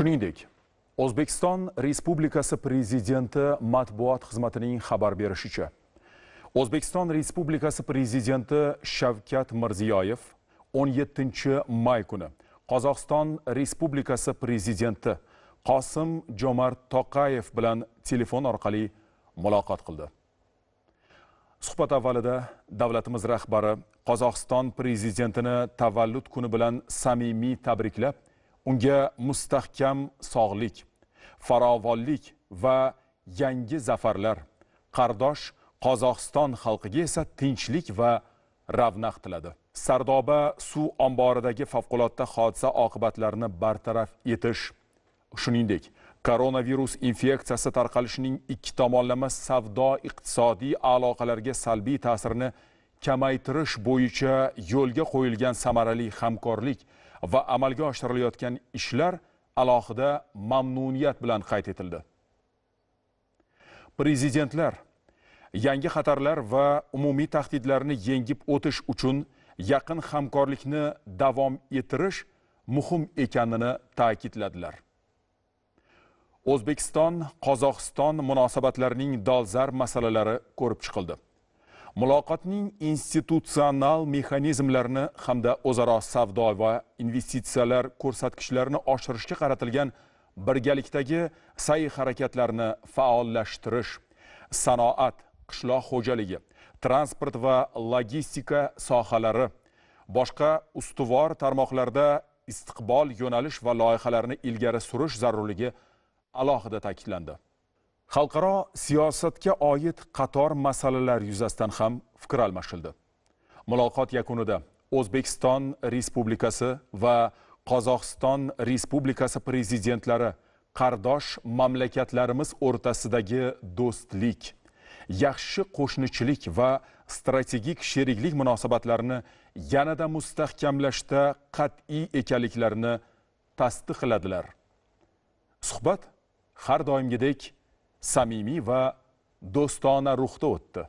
shuningdek o'zbekiston respublikasi prezidenti matbuot xizmatining xabar berishicha o'zbekiston respublikasi prezidenti shavkat mirziyoyev 17 may kuni qozog'iston respublikasi prezidenti qosim jomart toqayev bilan telefon orqali muloqot qildi suhbat avvalida davlatimiz rahbari qozog'iston prezidentini tavallud kuni bilan samimiy tabriklab unga mustahkam sog'lik farovonlik va yangi zafarlar qardosh qozog'iston xalqiga esa tinchlik va ravnaq tiladi sardoba suv omboridagi favqulodda hodisa oqibatlarini bartaraf etish shuningdek koronavirus infeksiyasi tarqalishining ikki tomonlama savdo iqtisodiy aloqalarga salbiy ta'sirini kamaytirish bo'yicha yo'lga qo'yilgan samarali hamkorlik va amalga oshirilayotgan ishlar alohida mamnuniyat bilan qayd etildi prezidentlar yangi xatarlar va umumiy tahdidlarni yengib o'tish uchun yaqin hamkorlikni davom ettirish muhim ekanini ta'kidladilar o'zbekiston qozog'iston munosabatlarining dolzarb masalalari ko'rib chiqildi muloqotning institutsional mexanizmlarini hamda o'zaro savdo va investitsiyalar ko'rsatkichlarini oshirishga qaratilgan birgalikdagi sa'y harakatlarni faollashtirish sanoat qishloq xo'jaligi transport va logistika sohalari boshqa ustuvor tarmoqlarda istiqbol yo'nalish va loyihalarni ilgari surish zarurligi alohida ta'kidlandi xalqaro siyosatga oid qator masalalar yuzasidan ham fikr almashildi muloqot yakunida o'zbekiston respublikasi va qozog'iston respublikasi prezidentlari qardosh mamlakatlarimiz o'rtasidagi do'stlik yaxshi qo'shnichilik va strategik sheriklik munosabatlarini yanada mustahkamlashda qat'iy ekanliklarini tasdiqladilar suhbat har doimgidek samimiy va do'stona ruhda o'tdi